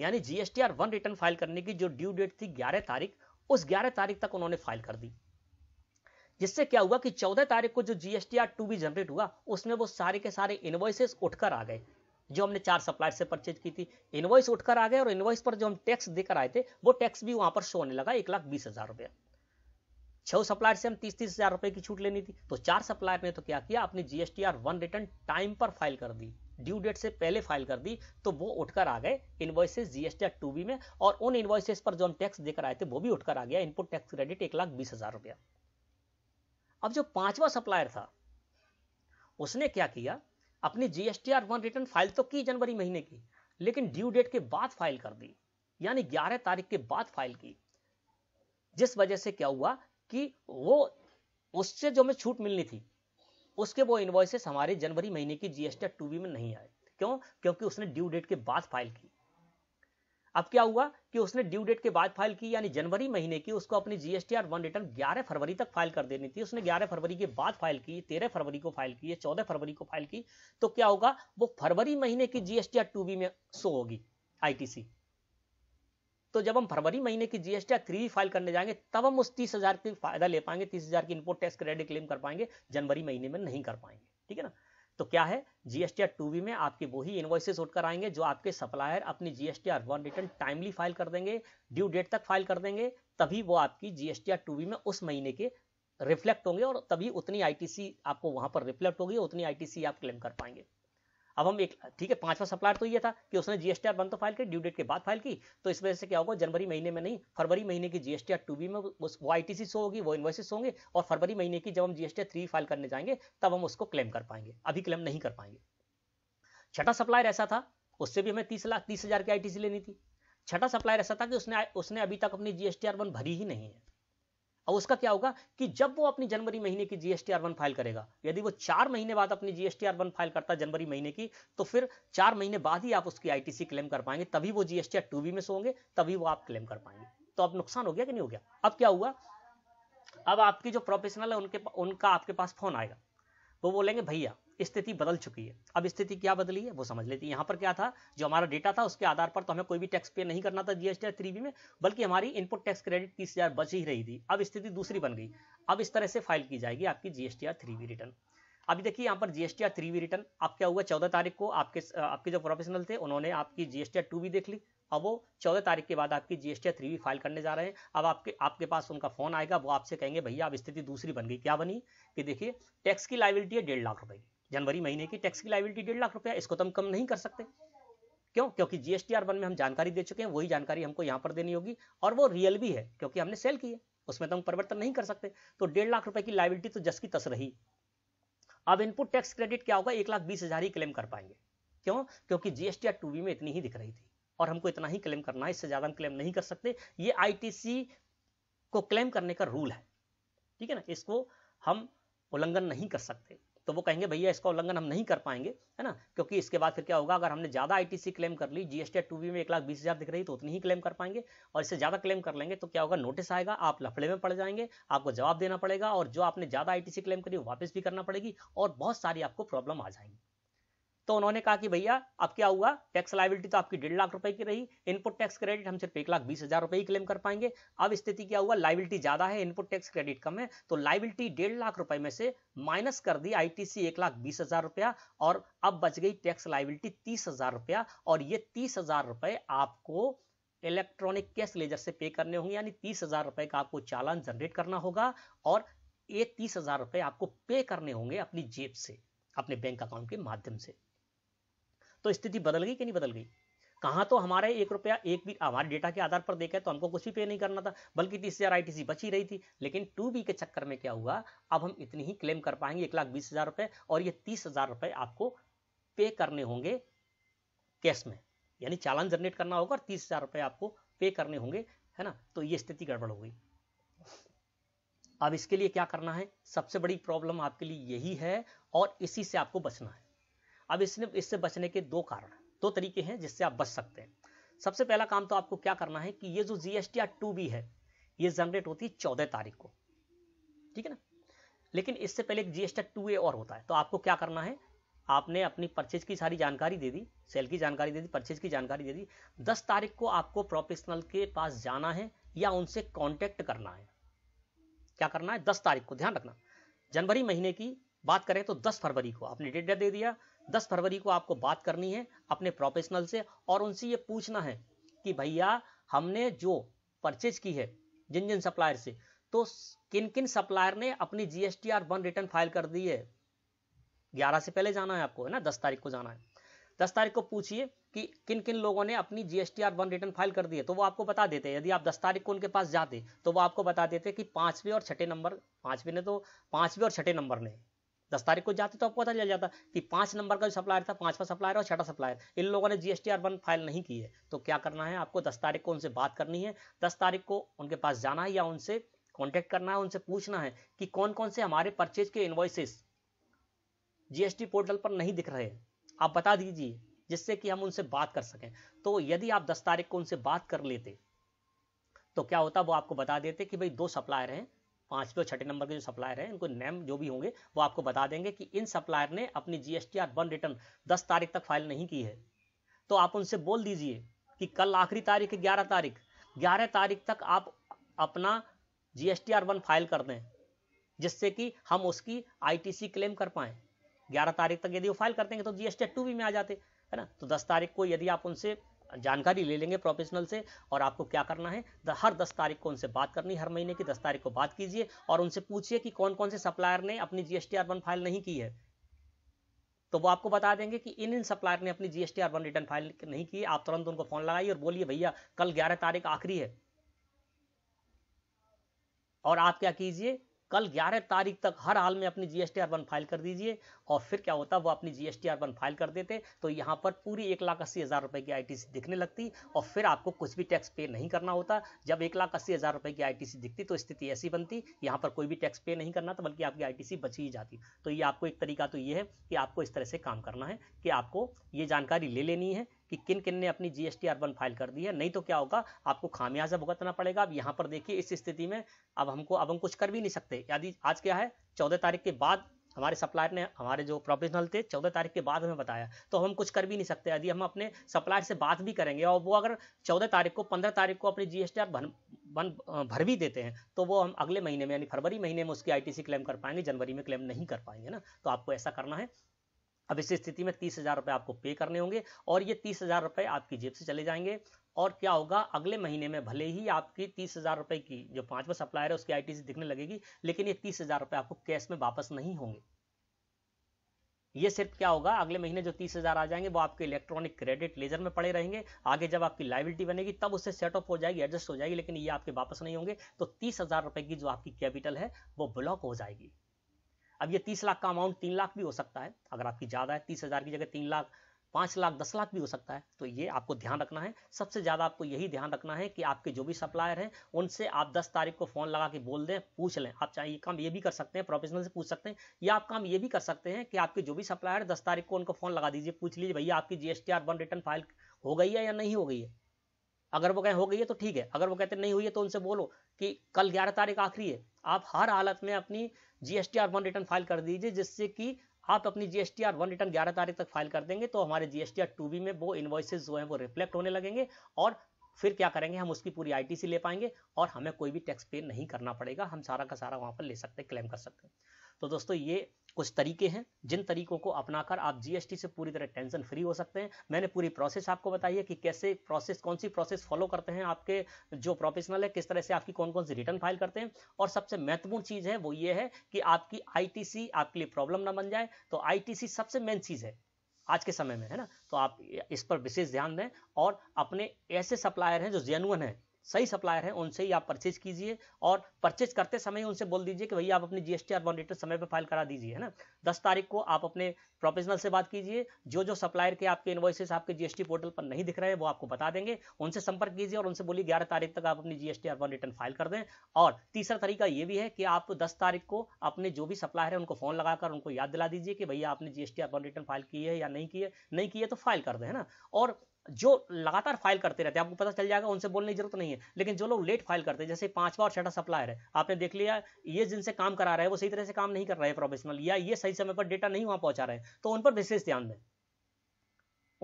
यानी GST R one return file करने की जो ड्यू डेट थी ग्यारह तारीख उस ग्यारह तारीख तक उन्होंने फाइल कर दी जिससे क्या हुआ कि चौदह तारीख को जो जीएसटीआर टू भी जनरेट हुआ उसमें वो सारे के सारे इन्वॉइसेस उठकर आ गए जो हमने चार सप्लायर से परचेज की थी इन्वॉइस उठकर आ गए और इन्वॉइस पर जो हम टैक्स देकर आए थे वो टैक्स भी वहां पर शो होने लगा एक लाख बीस हजार रुपया छह सप्लायर से हम तीस तीस हजार रुपए की छूट लेनी थी तो चार सप्लायर ने तो क्या किया अपनी जीएसटीआर वन रिटर्न टाइम पर फाइल कर दी ड्यू डेट से पहले फाइल कर दी तो वो उठकर आ गए जीएसटी जीएसटीआर टू बी में और उन इन्वॉइसेस पर जो हम टैक्स देकर आए थे वो भी उठकर आ गया इनपुट टैक्स क्रेडिट एक लाख बीस हजार रुपया अब जो पांचवा सप्लायर था उसने क्या किया अपनी जीएसटीआर वन रिटर्न फाइल तो की जनवरी महीने की लेकिन ड्यू डेट के बाद फाइल कर दी यानी 11 तारीख के बाद फाइल की जिस वजह से क्या हुआ कि वो उससे जो हमें छूट मिलनी थी उसके वो इन्वॉइसेस हमारे जनवरी महीने की जीएसटी टू बी में नहीं आए क्यों क्योंकि उसने ड्यू डेट के बाद फाइल की अब क्या हुआ कि उसने ड्यू डेट के बाद फाइल की यानी जनवरी महीने की उसको अपनी जीएसटी आर वन रिटर्न 11 फरवरी तक फाइल कर देनी थी उसने 11 फरवरी के बाद फाइल की 13 फरवरी को फाइल की चौदह फरवरी को फाइल की तो क्या होगा वो फरवरी महीने की आर टू बी में शो होगी आईटीसी तो जब हम फरवरी महीने की जीएसटी आर थ्री फाइल करने जाएंगे तब हम उस तीस हजार की फायदा ले पाएंगे तीस हजार की इनपुट टैक्स क्रेडिट क्लेम कर पाएंगे जनवरी महीने में नहीं कर पाएंगे ठीक है ना तो क्या है जीएसटी आर टू बी में आपके वो ही इन्वॉइसेस उठकर आएंगे जो आपके सप्लायर अपनी GST one return timely file कर देंगे ड्यू डेट तक फाइल कर देंगे तभी वो आपकी जीएसटी टू बी में उस महीने के रिफ्लेक्ट होंगे और तभी उतनी आईटीसी आपको वहां पर रिफ्लेक्ट होगी उतनी आईटीसी आप क्लेम कर पाएंगे अब हम एक ठीक है पांचवा सप्लायर तो ये था कि उसने जीएसटीआर वन तो फाइल की ड्यू डेट के बाद फाइल की तो इस वजह से क्या होगा जनवरी महीने में नहीं फरवरी महीने की जीएसटीआर टू बी में वो आई शो होगी वो इन्वेसिस होंगे और फरवरी महीने की जब हम जीएसटी थ्री फाइल करने जाएंगे तब हम उसको क्लेम कर पाएंगे अभी क्लेम नहीं कर पाएंगे छठा सप्लायर ऐसा था उससे भी हमें तीस लाख तीस हजार की सी लेनी थी छठा सप्लायर ऐसा था कि उसने उसने अभी तक अपनी जीएसटीआर वन भरी ही नहीं है और उसका क्या होगा कि जब वो अपनी जनवरी महीने की जीएसटी आर वन फाइल करेगा यदि वो चार महीने बाद अपनी जीएसटी आर वन फाइल करता है जनवरी महीने की तो फिर चार महीने बाद ही आप उसकी आईटीसी क्लेम कर पाएंगे तभी वो जीएसटी आर टू बी में से होंगे तभी वो आप क्लेम कर पाएंगे तो अब नुकसान हो गया कि नहीं हो गया अब क्या हुआ अब आपकी जो प्रोफेशनल है उनके उनका आपके पास फोन आएगा वो बोलेंगे भैया स्थिति बदल चुकी है अब स्थिति क्या बदली है वो समझ लेती है यहाँ पर क्या था जो हमारा डेटा था उसके आधार पर तो हमें कोई भी टैक्स पे नहीं करना था जीएसटी थ्री बी में बल्कि हमारी इनपुट टैक्स क्रेडिट तीस हज़ार बच ही रही थी अब स्थिति दूसरी बन गई अब इस तरह से फाइल की जाएगी आपकी GST R three B return अभी देखिए यहाँ पर GST R three B return अब क्या हुआ चौदह तारीख को आपके आपके जो प्रोफेशनल थे उन्होंने आपकी जीएसटी आर टू भी देख ली अब वो चौदह तारीख के बाद आपकी जीएसटी थ्री भी फाइल करने जा रहे हैं अब आपके आपके पास उनका फोन आएगा वो आपसे कहेंगे भैया अब स्थिति दूसरी बन गई क्या बनी कि देखिए टैक्स की लाइबिलिटी है डेढ़ लाख रुपए की जनवरी महीने की टैक्स की लाइबिलिटी डेढ़ लाख रुपया इसको तो हम कम नहीं कर सकते क्यों क्योंकि जीएसटी आर वन में हम जानकारी दे चुके हैं वही जानकारी हमको यहाँ पर देनी होगी और वो रियल भी है क्योंकि हमने सेल की है उसमें तो हम परिवर्तन नहीं कर सकते तो डेढ़ लाख रुपए की लाइबिलिटी तो जस की तस रही अब इनपुट टैक्स क्रेडिट क्या होगा एक लाख बीस हजार ही क्लेम कर पाएंगे क्यों क्योंकि जीएसटी आर टू में इतनी ही दिख रही थी और हमको इतना ही क्लेम करना है इससे ज्यादा हम क्लेम नहीं कर सकते ये आईटीसी को क्लेम करने का रूल है ठीक है ना इसको हम उल्लंघन नहीं कर सकते तो वो कहेंगे भैया इसका उल्लंघन हम नहीं कर पाएंगे है ना क्योंकि इसके बाद फिर क्या होगा अगर हमने ज़्यादा आईटीसी क्लेम कर ली जीएसटी टू बी में एक लाख बीस हज़ार दिख रही तो उतनी ही क्लेम कर पाएंगे और इससे ज़्यादा क्लेम कर लेंगे तो क्या होगा नोटिस आएगा आप लफड़े में पड़ जाएंगे आपको जवाब देना पड़ेगा और जो आपने ज़्यादा आई क्लेम करी वापस भी करना पड़ेगी और बहुत सारी आपको प्रॉब्लम आ जाएंगी तो उन्होंने कहा कि भैया अब क्या हुआ टैक्स लाइबिलिटी तो आपकी डेढ़ लाख रुपए की रही इनपुट टैक्स क्रेडिट हम सिर्फ एक लाख बीस हजार रुपए ही क्लेम कर पाएंगे अब स्थिति क्या हुआ लाइबिलिटी ज्यादा है इनपुट टैक्स क्रेडिट कम है तो लाइबिलिटी डेढ़ लाख रुपए में से माइनस कर दी आई टी सी एक लाख बीस हजार रुपया और अब बच गई टैक्स लाइबिलिटी तीस हजार रुपया और ये तीस हजार रुपए आपको इलेक्ट्रॉनिक कैश लेजर से पे करने होंगे यानी तीस हजार रुपए का आपको चालान जनरेट करना होगा और ये तीस हजार रुपए आपको पे करने होंगे अपनी जेब से अपने बैंक अकाउंट के माध्यम से तो स्थिति बदल गई कि नहीं बदल गई कहाँ तो हमारे एक रुपया एक भी हमारे डेटा के आधार पर देखा तो हमको कुछ भी पे नहीं करना था बल्कि तीस हज़ार आई बची रही थी लेकिन टू बी के चक्कर में क्या हुआ अब हम इतनी ही क्लेम कर पाएंगे एक लाख बीस हज़ार रुपये और ये तीस हज़ार रुपये आपको पे करने होंगे कैश में यानी चालान जनरेट करना होगा और तीस हज़ार रुपये आपको पे करने होंगे है ना तो ये स्थिति गड़बड़ हो गई अब इसके लिए क्या करना है सबसे बड़ी प्रॉब्लम आपके लिए यही है और इसी से आपको बचना है अब इसने इससे बचने के दो कारण दो तरीके हैं जिससे आप बच सकते हैं सबसे पहला काम तो आपको क्या करना है कि ये जो जी एस टू बी है ये जनरेट होती है चौदह तारीख को ठीक है ना लेकिन इससे पहले जी एस टू ए और होता है तो आपको क्या करना है आपने अपनी परचेज की सारी जानकारी दे दी सेल की जानकारी दे दी परचेज की जानकारी दे दी दस तारीख को आपको प्रोफेशनल के पास जाना है या उनसे कॉन्टेक्ट करना है क्या करना है दस तारीख को ध्यान रखना जनवरी महीने की बात करें तो दस फरवरी को आपने डेट दे दिया दस फरवरी को आपको बात करनी है अपने प्रोफेशनल से और उनसे ये पूछना है कि भैया हमने जो परचेज की है जिन जिन सप्लायर से तो किन किन सप्लायर ने अपनी GST R one return file कर दी है ग्यारह से पहले जाना है आपको है ना दस तारीख को जाना है दस तारीख को पूछिए कि किन किन लोगों ने अपनी GST R one return file कर दी है तो वो आपको बता देते हैं यदि आप दस तारीख को उनके पास जाते तो वो आपको बता देते कि पांचवें और छठे नंबर पांचवें ने तो पांचवें और छठे नंबर ने दस तारीख को जाते तो आपको पता चल जाता कि पांच नंबर का जो सप्लायर था पांचवा सप्लायर और छठा सप्लायर इन लोगों ने जीएसटी आर वन फाइल नहीं की है तो क्या करना है आपको दस तारीख को उनसे बात करनी है दस तारीख को उनके पास जाना है या उनसे कॉन्टेक्ट करना है उनसे पूछना है कि कौन कौन से हमारे परचेज के इन्वॉइसेस जीएसटी पोर्टल पर नहीं दिख रहे आप बता दीजिए जिससे कि हम उनसे बात कर सकें तो यदि आप दस तारीख को उनसे बात कर लेते तो क्या होता वो आपको बता देते कि भाई दो सप्लायर हैं पांचवें और छठे नंबर के जो सप्लायर हैं इनको नेम जो भी होंगे वो आपको बता देंगे कि इन सप्लायर ने अपनी जीएसटी आर वन रिटर्न दस तारीख तक फाइल नहीं की है तो आप उनसे बोल दीजिए कि कल आखिरी तारीख है ग्यारह तारीख ग्यारह तारीख तक आप अपना जीएसटी आर वन फाइल कर दें जिससे कि हम उसकी आईटीसी क्लेम कर पाए ग्यारह तारीख तक यदि वो फाइल कर देंगे तो जीएसटी टू भी में आ जाते है ना तो दस तारीख को यदि आप उनसे जानकारी ले लेंगे प्रोफेशनल से और आपको क्या करना है हर दस तारीख को उनसे बात करनी हर महीने की दस तारीख को बात कीजिए और उनसे पूछिए कि कौन कौन से सप्लायर ने अपनी जीएसटी आर वन फाइल नहीं की है तो वो आपको बता देंगे कि इन इन सप्लायर ने अपनी GST R one return file नहीं की आप तुरंत उनको फोन लगाइए और बोलिए भैया कल ग्यारह तारीख आखिरी है और आप क्या कीजिए कल 11 तारीख तक हर हाल में अपनी जी एस फाइल कर दीजिए और फिर क्या होता वो अपनी जी एस फाइल कर देते तो यहाँ पर पूरी एक लाख अस्सी हज़ार रुपये की आई दिखने लगती और फिर आपको कुछ भी टैक्स पे नहीं करना होता जब एक लाख अस्सी हज़ार रुपये की आई दिखती तो स्थिति ऐसी बनती यहाँ पर कोई भी टैक्स पे नहीं करना था बल्कि आपकी आई बची ही जाती तो ये आपको एक तरीका तो ये है कि आपको इस तरह से काम करना है कि आपको ये जानकारी ले लेनी है कि किन किन ने अपनी जीएसटी एस फाइल कर दी है नहीं तो क्या होगा आपको खामियाजा भुगतना पड़ेगा अब यहाँ पर देखिए इस स्थिति में अब हमको अब हम कुछ कर भी नहीं सकते यदि आज क्या है चौदह तारीख के बाद हमारे सप्लायर ने हमारे जो प्रोफेशनल थे चौदह तारीख के बाद हमें बताया तो हम कुछ कर भी नहीं सकते यदि हम अपने सप्लायर से बात भी करेंगे और वो अगर चौदह तारीख को पंद्रह तारीख को अपनी जी एस भर भी देते हैं तो वो हम अगले महीने में यानी फरवरी महीने में उसकी आईटीसी क्लेम कर पाएंगे जनवरी में क्लेम नहीं कर पाएंगे ना तो आपको ऐसा करना है अब इस स्थिति में तीस हज़ार रुपये आपको पे करने होंगे और ये तीस हज़ार रुपये आपकी जेब से चले जाएंगे और क्या होगा अगले महीने में भले ही आपकी तीस हज़ार रुपये की जो पांचवा सप्लायर है उसकी आई दिखने लगेगी लेकिन ये तीस हज़ार रुपये आपको कैश में वापस नहीं होंगे ये सिर्फ क्या होगा अगले महीने जो तीस हज़ार आ जाएंगे वो आपके इलेक्ट्रॉनिक क्रेडिट लेजर में पड़े रहेंगे आगे जब आपकी लाइबिलिटी बनेगी तब उससे सेट ऑफ हो जाएगी एडजस्ट हो जाएगी लेकिन ये आपके वापस नहीं होंगे तो तीस हज़ार रुपए की जो आपकी कैपिटल है वो ब्लॉक हो जाएगी अब ये तीस लाख का अमाउंट तीन लाख भी हो सकता है अगर आपकी ज़्यादा है तीस हज़ार की जगह तीन लाख पाँच लाख दस लाख भी हो सकता है तो ये आपको ध्यान रखना है सबसे ज़्यादा आपको यही ध्यान रखना है कि आपके जो भी सप्लायर हैं उनसे आप दस तारीख को फ़ोन लगा के बोल दें पूछ लें आप चाहे ये काम ये भी कर सकते हैं प्रोफेशनल से पूछ सकते हैं या आप काम ये भी कर सकते हैं कि आपके जो भी सप्लायर है दस तारीख को उनको फ़ोन लगा दीजिए पूछ लीजिए भैया आपकी G S T R one return file हो गई है या नहीं हो गई है अगर वो कहें हो गई है तो ठीक है अगर वो कहते नहीं हुई है तो उनसे बोलो कि कल ग्यारह तारीख आखिरी है आप हर हालत में अपनी GST R one return file कर दीजिए जिससे कि आप अपनी जीएसटी आर वन रिटर्न ग्यारह तारीख तक फाइल कर देंगे तो हमारे जीएसटी आर टू बी में वो इन्वॉइसेज जो है वो रिफ्लेक्ट होने लगेंगे और फिर क्या करेंगे हम उसकी पूरी सी ले पाएंगे और हमें कोई भी टैक्स पे नहीं करना पड़ेगा हम सारा का सारा वहाँ पर ले सकते क्लेम कर सकते हैं तो दोस्तों ये कुछ तरीके हैं जिन तरीकों को अपनाकर आप जीएसटी से पूरी तरह टेंशन फ्री हो सकते हैं मैंने पूरी प्रोसेस आपको बताई है कि कैसे प्रोसेस कौन सी प्रोसेस फॉलो करते हैं आपके जो प्रोफेशनल है किस तरह से आपकी कौन कौन सी रिटर्न फाइल करते हैं और सबसे महत्वपूर्ण चीज़ है वो ये है कि आपकी आईटीसी आपके लिए प्रॉब्लम ना बन जाए तो आईटीसी सबसे मेन चीज़ है आज के समय में है ना तो आप इस पर विशेष ध्यान दें और अपने ऐसे सप्लायर हैं जो जेनुअन है सही सप्लायर है उनसे ही आप परचेज कीजिए और परचेज करते समय उनसे बोल दीजिए कि भैया आप अपनी जीएसटी आर रिटर्न समय पर फाइल करा दीजिए है ना दस तारीख को आप अपने प्रोफेशनल से बात कीजिए जो जो सप्लायर के आपके इन्वॉइसेस आपके जीएसटी पोर्टल पर नहीं दिख रहे हैं वो आपको बता देंगे उनसे संपर्क कीजिए और उनसे बोलिए ग्यारह तारीख तक आप अपनी जीएसटी आर रिटर्न फाइल कर दें और तीसरा तरीका ये भी है कि आप दस तारीख को अपने जो भी सप्लायर है उनको फोन लगाकर उनको याद दिला दीजिए कि भैया आपने जीएसटी आर रिटर्न फाइल की है या नहीं किए नहीं किए तो फाइल कर दें है ना और जो लगातार फाइल करते रहते हैं आपको पता चल जाएगा उनसे बोलने की जरूरत नहीं है लेकिन जो लोग लेट फाइल करते हैं जैसे पांचवा और छठा सप्लायर है आपने देख लिया ये जिनसे काम करा रहे हैं वो सही तरह से काम नहीं कर रहा है प्रोफेशनल या ये सही समय पर डेटा नहीं वहां पहुंचा रहे हैं तो उन पर विशेष ध्यान दें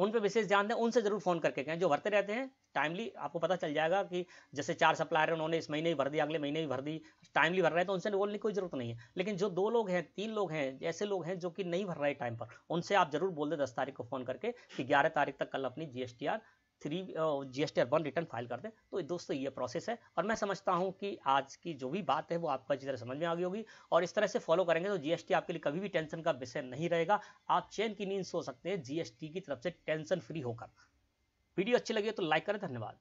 उन पे विशेष ध्यान दें उनसे जरूर फ़ोन करके कहें जो भरते रहते हैं टाइमली आपको पता चल जाएगा कि जैसे चार सप्लायर उन्होंने इस महीने भी भर दी अगले महीने भी भर दी टाइमली भर रहे हैं तो उनसे बोलने की कोई ज़रूरत नहीं है लेकिन जो दो लोग हैं तीन लोग हैं ऐसे लोग हैं जो कि नहीं भर रहे टाइम पर उनसे आप जरूर बोल दें दस तारीख को फ़ोन करके कि ग्यारह तारीख तक कल अपनी G three G S one return file कर दें तो दोस्तों ये प्रोसेस है और मैं समझता हूँ कि आज की जो भी बात है वो आपको अच्छी तरह समझ में आ गई होगी और इस तरह से फॉलो करेंगे तो जीएसटी आपके लिए कभी भी टेंशन का विषय नहीं रहेगा आप चैन की नींद सो सकते हैं जीएसटी की तरफ से टेंशन फ्री होकर वीडियो अच्छी लगी तो लाइक करें धन्यवाद